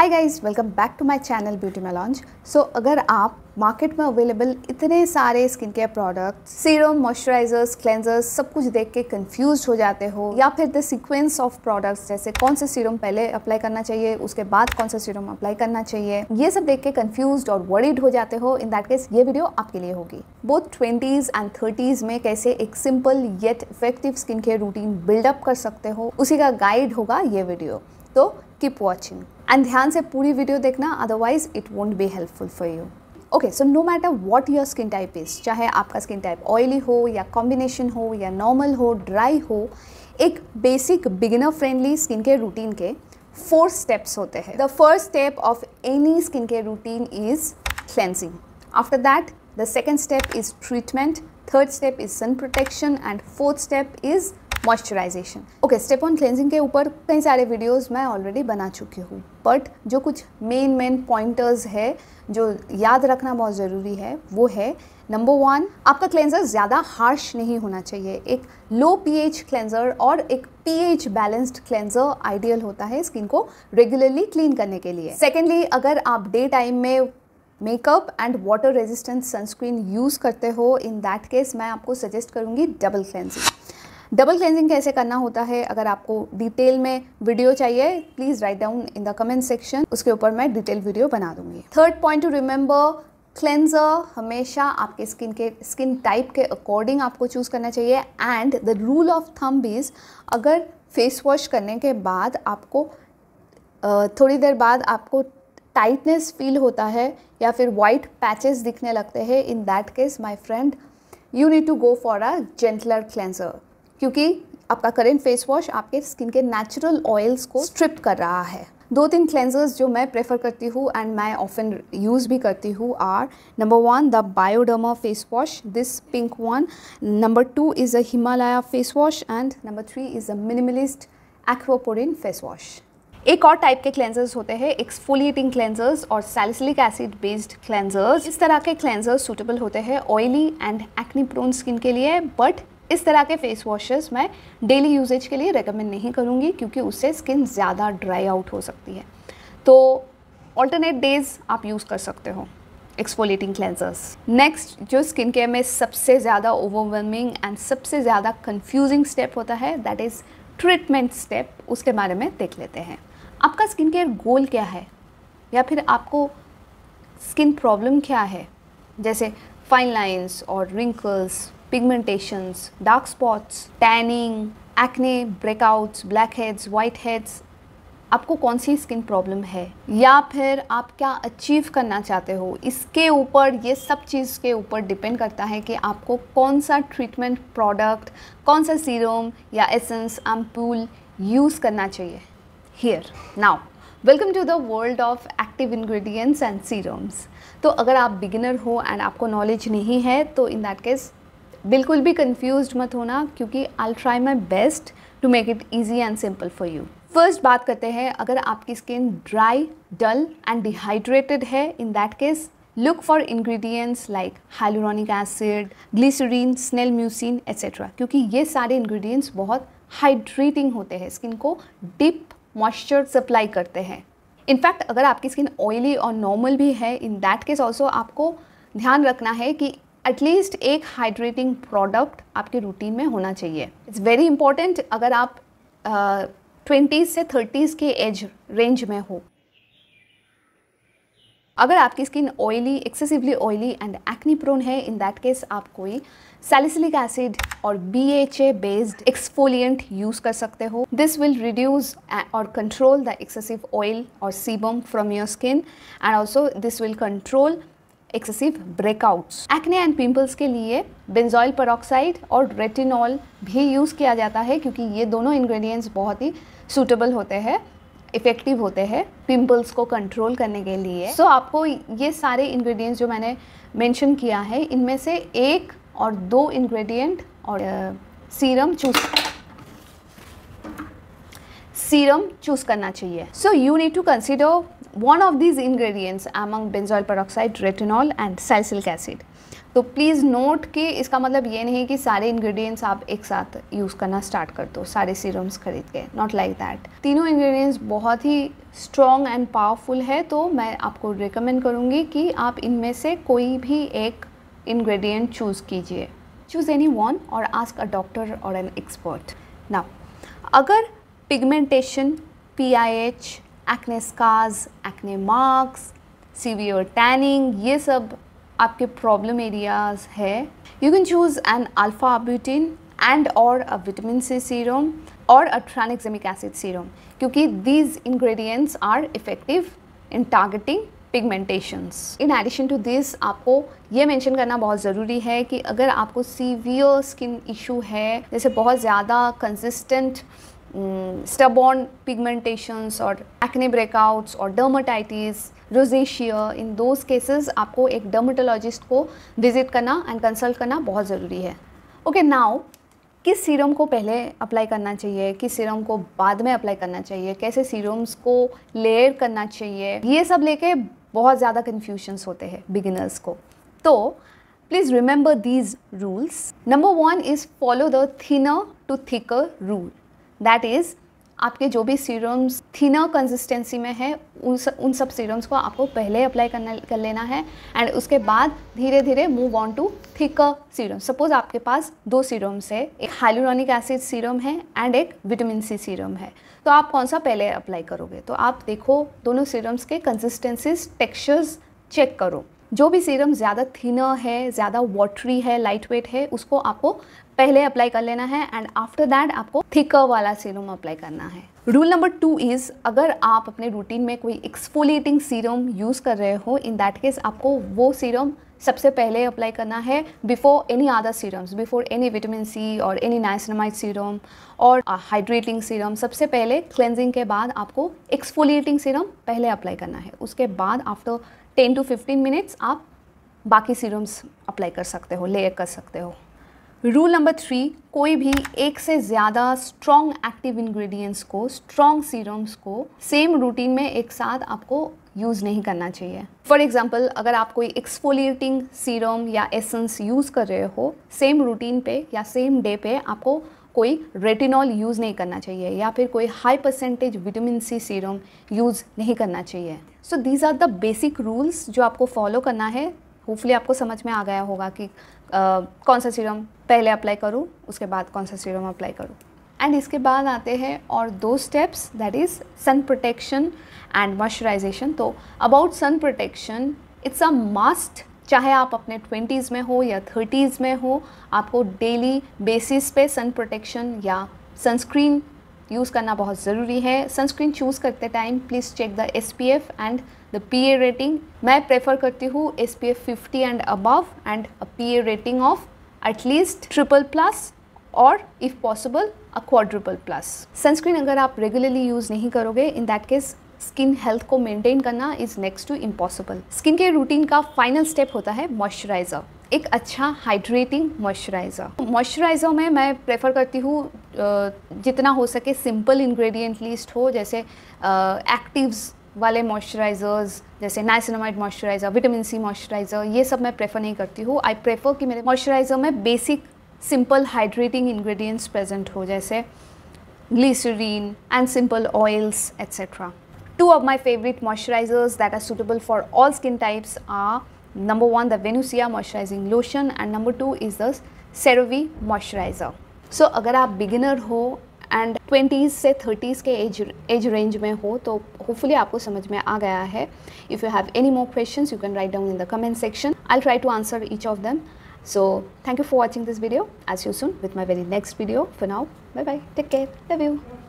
Hi guys welcome back to my channel beauty मेलॉन्च so अगर आप मार्केट में अवेलेबल इतने सारे skin care product serum moisturisers cleansers सब कुछ देख के कन्फ्यूज हो जाते हो या फिर द सीक्वेंस ऑफ प्रोडक्ट्स जैसे कौन से सीरम पहले अप्लाई करना चाहिए उसके बाद कौन सा सीरम अप्लाई करना चाहिए ये सब देख के कन्फ्यूज और वरीड हो जाते हो इन दैट केस ये वीडियो आपके लिए होगी बोथ ट्वेंटीज एंड थर्टीज में कैसे एक simple yet effective skin care routine build up कर सकते हो उसी का गाइड होगा ये वीडियो तो कीप वॉचिंग एंड ध्यान से पूरी वीडियो देखना otherwise it won't be helpful for you okay so no matter what your skin type is चाहे आपका स्किन टाइप ऑयली हो या कॉम्बिनेशन हो या नॉर्मल हो ड्राई हो एक basic beginner friendly skin care routine के फोर स्टेप्स होते हैं the first step of any skin care routine is cleansing after that the second step is treatment third step is sun protection and fourth step is moisturisation okay step on cleansing के ऊपर कई सारे videos मैं already बना चुकी हूँ but जो कुछ मेन मेन पॉइंटर्स है जो याद रखना बहुत ज़रूरी है वो है नंबर वन आपका क्लेंजर ज़्यादा हार्श नहीं होना चाहिए एक लो पीएच क्लेंजर और एक पीएच बैलेंस्ड क्लेंजर आइडियल होता है स्किन को रेगुलरली क्लीन करने के लिए सेकेंडली अगर आप डे टाइम में makeup and water resistance sunscreen use करते हो इन दैट केस मैं आपको सजेस्ट करूँगी डबल क्लेंजिंग डबल क्लेंजिंग कैसे करना होता है अगर आपको डिटेल में वीडियो चाहिए please write down in the comment section उसके ऊपर मैं डिटेल वीडियो बना दूंगी third point to remember cleanser हमेशा आपके स्किन के स्किन टाइप के अकॉर्डिंग आपको चूज़ करना चाहिए and the rule of thumb is अगर फेस वॉश करने के बाद आपको थोड़ी देर बाद आपको टाइटनेस फील होता है या फिर वाइट पैचेस दिखने लगते हैं in that case my friend you need to go for a gentler cleanser क्योंकि आपका करेंट फेस वॉश आपके स्किन के नेचुरल ऑयल्स को स्ट्रिप कर रहा है दो तीन क्लेंजर्स जो मैं प्रेफर करती हूँ एंड मैं ऑफन यूज़ भी करती हूँ our number one the Bioderma face wash this pink one number two is a Himalaya face wash and number three is a Minimalist aquaporin face wash एक और टाइप के क्लेंजर्स होते हैं एक्सफोलिएटिंग क्लेंजर्स और salicylic acid based cleansers इस तरह के cleansers suitable होते हैं oily and acne prone skin के लिए बट इस तरह के फेस वॉशेस मैं डेली यूजेज के लिए रेकमेंड नहीं करूँगी क्योंकि उससे स्किन ज़्यादा ड्राई आउट हो सकती है तो ऑल्टरनेट डेज आप यूज़ कर सकते हो एक्सफोलेटिंग क्लेंजर्स नेक्स्ट जो स्किन केयर में सबसे ज़्यादा ओवरवेलमिंग एंड सबसे ज़्यादा कन्फ्यूजिंग स्टेप होता है दैट इज़ ट्रीटमेंट स्टेप उसके बारे में देख लेते हैं आपका स्किन केयर गोल क्या है या फिर आपको स्किन प्रॉब्लम क्या है जैसे फाइन लाइन्स और wrinkles pigmentations, dark spots, tanning, acne, breakouts, blackheads, whiteheads, आपको कौन सी स्किन प्रॉब्लम है या फिर आप क्या अचीव करना चाहते हो इसके ऊपर ये सब चीज़ के ऊपर डिपेंड करता है कि आपको कौन सा ट्रीटमेंट प्रोडक्ट कौन सा सीरम या एसेंस एम्पूल यूज़ करना चाहिए here now welcome to the world of active ingredients and serums तो अगर आप बिगिनर हो एंड आपको नॉलेज नहीं है तो इन दैट केस बिल्कुल भी कन्फ्यूज मत होना क्योंकि I try my best to make it easy and simple for you first बात करते हैं अगर आपकी skin dry dull and dehydrated है in that case look for ingredients like hyaluronic acid glycerin snail mucin etcetera क्योंकि ये सारे ingredients बहुत हाइड्रेटिंग होते हैं स्किन को डिप मॉइस्चर सप्लाई करते हैं इनफैक्ट अगर आपकी स्किन ऑयली और नॉर्मल भी है इन दैट केस ऑल्सो आपको ध्यान रखना है कि एटलीस्ट एक हाइड्रेटिंग प्रोडक्ट आपके रूटीन में होना चाहिए इट्स वेरी इंपॉर्टेंट अगर आप ट्वेंटीज़ uh, से थर्टीज़ के एज रेंज में हो अगर आपकी skin oily excessively oily and acne prone है इन दैट केस आप कोई सैलिसिलिक एसिड और B H A based exfoliant use कर सकते हो दिस विल रिड्यूस और कंट्रोल द एक्सेसिव ऑयल और sebum from your skin and also this will control excessive breakouts acne and pimples के लिए बेंजॉइल परऑक्साइड और retinol भी यूज़ किया जाता है क्योंकि ये दोनों इंग्रेडिएंट्स बहुत ही सूटेबल होते हैं इफ़ेक्टिव होते हैं पिंपल्स को कंट्रोल करने के लिए सो so, आपको ये सारे इंग्रेडिएंट्स जो मैंने मेंशन किया है इनमें से एक और दो इंग्रेडिएंट और सीरम चूज सीरम चूज़ करना चाहिए so you need to consider one of these ingredients among benzoyl peroxide, retinol and salicylic acid. तो प्लीज़ नोट कि इसका मतलब ये नहीं कि सारे इंग्रेडिएंट्स आप एक साथ यूज़ करना स्टार्ट कर दो सारे सीरम्स खरीद के नॉट लाइक दैट तीनों इंग्रेडिएंट्स बहुत ही स्ट्रॉन्ग एंड पावरफुल है तो मैं आपको रिकमेंड करूँगी कि आप इनमें से कोई भी एक इंग्रेडिएंट चूज़ कीजिए चूज़ एनी वन और आस्क अ डॉक्टर और एन एक्सपर्ट ना अगर pigmentation P I H acne scars acne marks severe tanning ये सब आपके प्रॉब्लम एरियाज है you can choose an alpha arbutin and और अ विटामिन सी सीरम और अ ट्रानिक्समिक एसिड सीरम क्योंकि these ingredients are effective in targeting pigmentations in addition to this आपको ये mention करना बहुत ज़रूरी है कि अगर आपको सीवियर स्किन इशू है जैसे बहुत ज़्यादा consistent stubborn mm, stubborn pigmentations और acne breakouts और dermatitis rosacea in those cases आपको एक dermatologist को visit करना and consult करना बहुत ज़रूरी है okay now किस सीरम को पहले अप्लाई करना चाहिए किस सीरम को बाद में अप्लाई करना चाहिए कैसे सीरम्स को लेयर करना चाहिए ये सब लेके बहुत ज़्यादा कन्फ्यूशन्स होते हैं बिगिनर्स को तो please remember these rules number one is follow the thinner to thicker rule that is आपके जो भी सीरम्स थिनर कंसिस्टेंसी में है उन सब उन सब सीरम्स को आपको पहले अप्लाई करना कर लेना है एंड उसके बाद धीरे धीरे move on to thicker serum suppose आपके पास दो सीरम्स है एक हाइलोरॉनिक एसिड सीरम है एंड एक विटामिन सी सीरम है तो आप कौन सा पहले अप्लाई करोगे तो आप देखो दोनों सीरम्स के कंसिस्टेंसीज टेक्स्चर्स चेक करो जो भी सीरम ज़्यादा थिनर है ज़्यादा वाटरी है लाइट वेट है उसको आपको पहले अप्लाई कर लेना है एंड आफ्टर दैट आपको थिकर वाला सीरम अप्लाई करना है रूल नंबर टू इज़ अगर आप अपने रूटीन में कोई एक्सफोलिएटिंग सीरम यूज़ कर रहे हो इन दैट केस आपको वो सीरम सबसे पहले अप्लाई करना है before any other serums before any vitamin C और एनी नाइसनामाइड सीरम और हाइड्रेटिंग सीरम सबसे पहले क्लेंजिंग के बाद आपको एक्सफोलिएटिंग सीरम पहले अप्लाई करना है उसके बाद after ten to fifteen minutes आप बाकी सीरम्स अप्लाई कर सकते हो लेयर कर सकते हो रूल नंबर थ्री कोई भी एक से ज़्यादा स्ट्रॉन्ग एक्टिव इंग्रेडिएंट्स को स्ट्रॉन्ग सीरम्स को सेम रूटीन में एक साथ आपको यूज़ नहीं करना चाहिए फॉर एग्ज़ाम्पल अगर आप कोई एक्सफोलिएटिंग सीरम या एसेंस यूज़ कर रहे हो सेम रूटीन पे या सेम डे पे आपको कोई रेटिनॉल यूज़ नहीं करना चाहिए या फिर कोई high percentage vitamin C serum use नहीं करना चाहिए so these are the basic rules जो आपको फॉलो करना है होपफुली आपको समझ में आ गया होगा कि आ, कौन सा सीरम पहले अप्लाई करूँ उसके बाद कौन सा सीरम अप्लाई करूँ एंड इसके बाद आते हैं और दो steps that is sun protection and moisturisation तो about sun protection it's a must चाहे आप अपने ट्वेंटीज़ में हो या थर्टीज़ में हो आपको डेली बेसिस पे सन प्रोटेक्शन या सनस्क्रीन यूज़ करना बहुत ज़रूरी है सनस्क्रीन चूज़ करते time please check the S P F and the P A rating मैं प्रेफर करती हूँ S P F fifty and above and a P A rating of at least triple plus और if possible a quadruple plus sunscreen अगर आप regularly use नहीं करोगे in that case skin health को maintain करना is next to impossible skin के routine का final step होता है मॉइस्चराइज़र एक अच्छा हाइड्रेटिंग मॉइस्चराइज़र मॉइस्चराइज़र में मैं प्रेफर करती हूँ जितना हो सके सिंपल इंग्रेडिएंट लिस्ट हो जैसे एक्टिव्स वाले मॉइस्चराइज़र्स जैसे niacinamide moisturiser vitamin C moisturiser ये सब मैं प्रेफर नहीं करती हूँ आई प्रेफर कि मेरे मॉइस्चराइज़र में basic simple hydrating ingredients present हो जैसे glycerin and simple oils etcetera Two of my favorite moisturizers that are suitable for all skin types are number one the Venusia moisturizing lotion and number two is the CeraVe moisturizer. so, अगर आप beginner हो and 30s से thirties के age age range में hopefully तो hopefully आपको समझ में आ गया है you you have any more question you can write down in the comment section I try to answer So thank you for watching this video. I'll see you soon with my very next video. For now, bye bye. Take care. Love you.